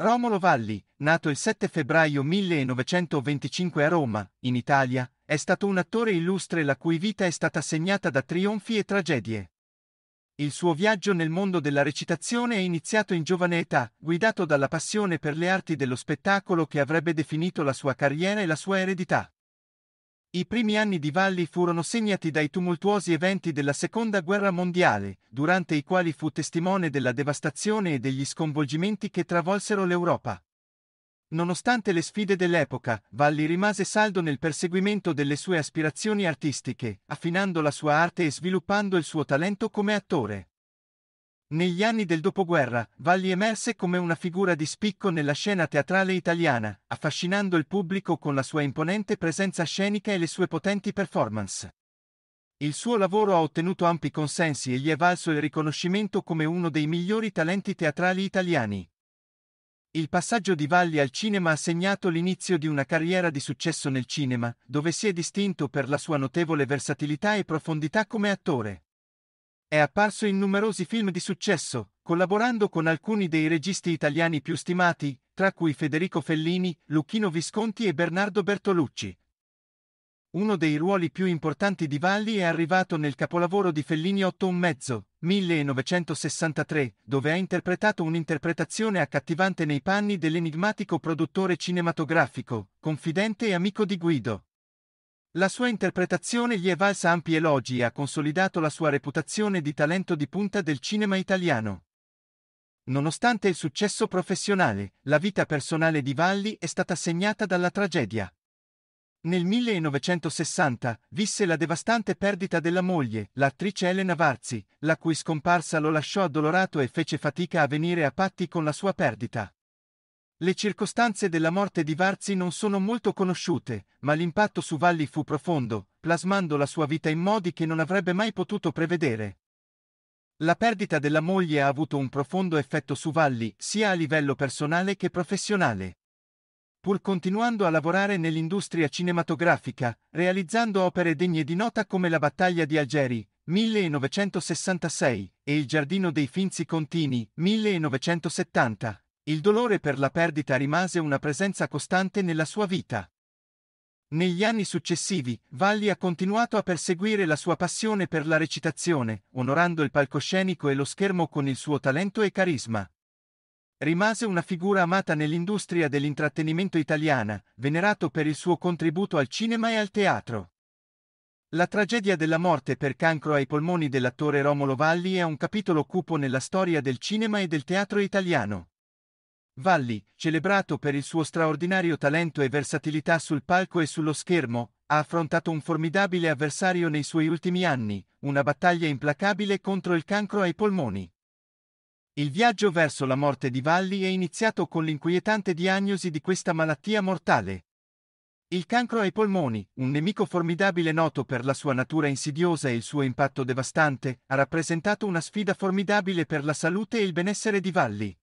Romolo Valli, nato il 7 febbraio 1925 a Roma, in Italia, è stato un attore illustre la cui vita è stata segnata da trionfi e tragedie. Il suo viaggio nel mondo della recitazione è iniziato in giovane età, guidato dalla passione per le arti dello spettacolo che avrebbe definito la sua carriera e la sua eredità. I primi anni di Valli furono segnati dai tumultuosi eventi della Seconda Guerra Mondiale, durante i quali fu testimone della devastazione e degli sconvolgimenti che travolsero l'Europa. Nonostante le sfide dell'epoca, Valli rimase saldo nel perseguimento delle sue aspirazioni artistiche, affinando la sua arte e sviluppando il suo talento come attore. Negli anni del dopoguerra, Valli emerse come una figura di spicco nella scena teatrale italiana, affascinando il pubblico con la sua imponente presenza scenica e le sue potenti performance. Il suo lavoro ha ottenuto ampi consensi e gli è valso il riconoscimento come uno dei migliori talenti teatrali italiani. Il passaggio di Valli al cinema ha segnato l'inizio di una carriera di successo nel cinema, dove si è distinto per la sua notevole versatilità e profondità come attore. È apparso in numerosi film di successo, collaborando con alcuni dei registi italiani più stimati, tra cui Federico Fellini, Lucchino Visconti e Bernardo Bertolucci. Uno dei ruoli più importanti di Valli è arrivato nel capolavoro di Fellini 8,5, 1963, dove ha interpretato un'interpretazione accattivante nei panni dell'enigmatico produttore cinematografico, confidente e amico di Guido. La sua interpretazione gli è valsa ampi elogi e ha consolidato la sua reputazione di talento di punta del cinema italiano. Nonostante il successo professionale, la vita personale di Valli è stata segnata dalla tragedia. Nel 1960 visse la devastante perdita della moglie, l'attrice Elena Varzi, la cui scomparsa lo lasciò addolorato e fece fatica a venire a patti con la sua perdita. Le circostanze della morte di Varzi non sono molto conosciute, ma l'impatto su Valli fu profondo, plasmando la sua vita in modi che non avrebbe mai potuto prevedere. La perdita della moglie ha avuto un profondo effetto su Valli, sia a livello personale che professionale. Pur continuando a lavorare nell'industria cinematografica, realizzando opere degne di nota come La battaglia di Algeri, 1966, e Il giardino dei finzi contini, 1970, il dolore per la perdita rimase una presenza costante nella sua vita. Negli anni successivi, Valli ha continuato a perseguire la sua passione per la recitazione, onorando il palcoscenico e lo schermo con il suo talento e carisma. Rimase una figura amata nell'industria dell'intrattenimento italiana, venerato per il suo contributo al cinema e al teatro. La tragedia della morte per cancro ai polmoni dell'attore Romolo Valli è un capitolo cupo nella storia del cinema e del teatro italiano. Valli, celebrato per il suo straordinario talento e versatilità sul palco e sullo schermo, ha affrontato un formidabile avversario nei suoi ultimi anni, una battaglia implacabile contro il cancro ai polmoni. Il viaggio verso la morte di Valli è iniziato con l'inquietante diagnosi di questa malattia mortale. Il cancro ai polmoni, un nemico formidabile noto per la sua natura insidiosa e il suo impatto devastante, ha rappresentato una sfida formidabile per la salute e il benessere di Valli.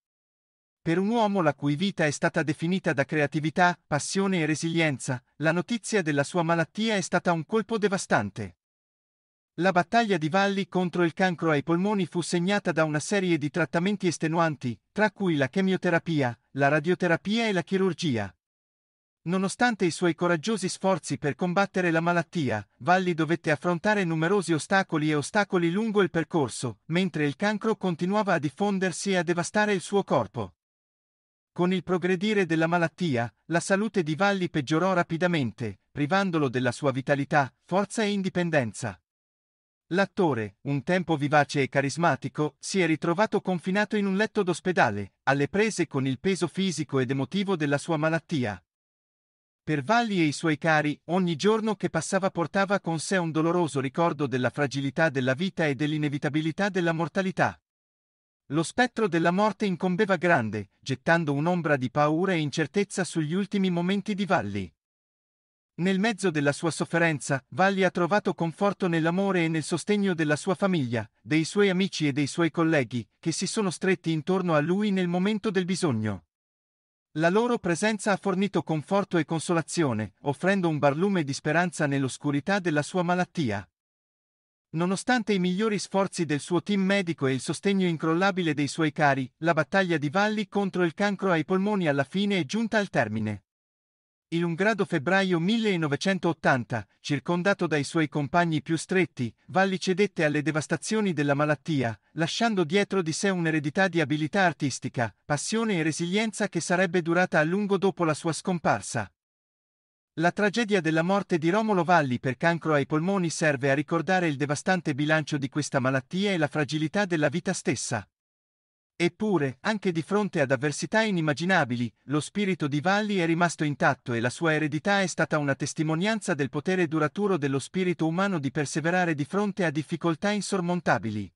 Per un uomo la cui vita è stata definita da creatività, passione e resilienza, la notizia della sua malattia è stata un colpo devastante. La battaglia di Valli contro il cancro ai polmoni fu segnata da una serie di trattamenti estenuanti, tra cui la chemioterapia, la radioterapia e la chirurgia. Nonostante i suoi coraggiosi sforzi per combattere la malattia, Valli dovette affrontare numerosi ostacoli e ostacoli lungo il percorso, mentre il cancro continuava a diffondersi e a devastare il suo corpo. Con il progredire della malattia, la salute di Valli peggiorò rapidamente, privandolo della sua vitalità, forza e indipendenza. L'attore, un tempo vivace e carismatico, si è ritrovato confinato in un letto d'ospedale, alle prese con il peso fisico ed emotivo della sua malattia. Per Valli e i suoi cari, ogni giorno che passava portava con sé un doloroso ricordo della fragilità della vita e dell'inevitabilità della mortalità. Lo spettro della morte incombeva grande, gettando un'ombra di paura e incertezza sugli ultimi momenti di Valli. Nel mezzo della sua sofferenza, Valli ha trovato conforto nell'amore e nel sostegno della sua famiglia, dei suoi amici e dei suoi colleghi, che si sono stretti intorno a lui nel momento del bisogno. La loro presenza ha fornito conforto e consolazione, offrendo un barlume di speranza nell'oscurità della sua malattia. Nonostante i migliori sforzi del suo team medico e il sostegno incrollabile dei suoi cari, la battaglia di Valli contro il cancro ai polmoni alla fine è giunta al termine. Il 1 grado febbraio 1980, circondato dai suoi compagni più stretti, Valli cedette alle devastazioni della malattia, lasciando dietro di sé un'eredità di abilità artistica, passione e resilienza che sarebbe durata a lungo dopo la sua scomparsa. La tragedia della morte di Romolo Valli per cancro ai polmoni serve a ricordare il devastante bilancio di questa malattia e la fragilità della vita stessa. Eppure, anche di fronte ad avversità inimmaginabili, lo spirito di Valli è rimasto intatto e la sua eredità è stata una testimonianza del potere duraturo dello spirito umano di perseverare di fronte a difficoltà insormontabili.